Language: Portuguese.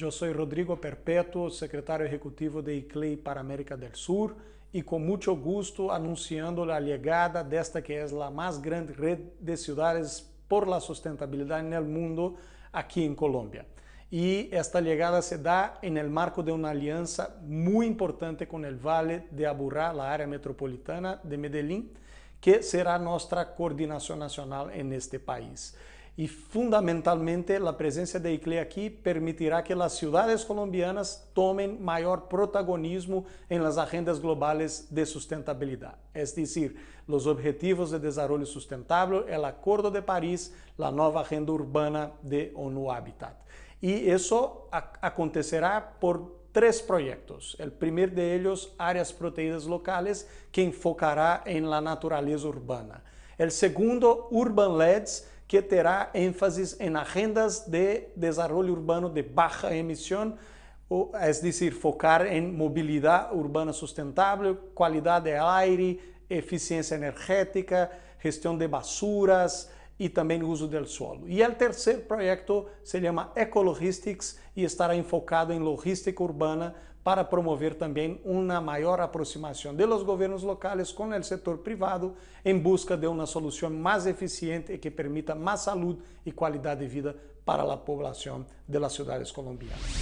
Eu sou Rodrigo Perpétuo, secretário executivo de ICLEI para América do Sul e com muito gosto anunciando a chegada desta que é a mais grande rede de cidades por la sustentabilidade no mundo aqui em Colômbia. E esta chegada se dá em el marco de uma aliança muito importante com o Vale de Aburrá, a área metropolitana de Medellín, que será nossa coordenação nacional en este país e fundamentalmente a presença de ICLE aqui permitirá que as ciudades colombianas tomen maior protagonismo em las agendas globales de sustentabilidade, es é decir, los Objetivos de Desarrollo Sustentable, el Acuerdo de París, la nueva Agenda Urbana de ONU Habitat. Y eso acontecerá por três projetos, o primeiro de ellos, Áreas protegidas Locales, que enfocará en la natureza urbana. o segundo, Urban LEDs, que terá ênfase em agendas de desenvolvimento urbano de baixa emissão, ou é dizer, focar em mobilidade urbana sustentável, qualidade de aire, eficiência energética, gestão de basuras, e também uso do solo. E o terceiro projeto se chama Ecologistics e estará enfocado em logística urbana para promover também uma maior aproximação de governos locais com o setor privado em busca de uma solução mais eficiente e que permita mais saúde e qualidade de vida para a população das cidades colombianas.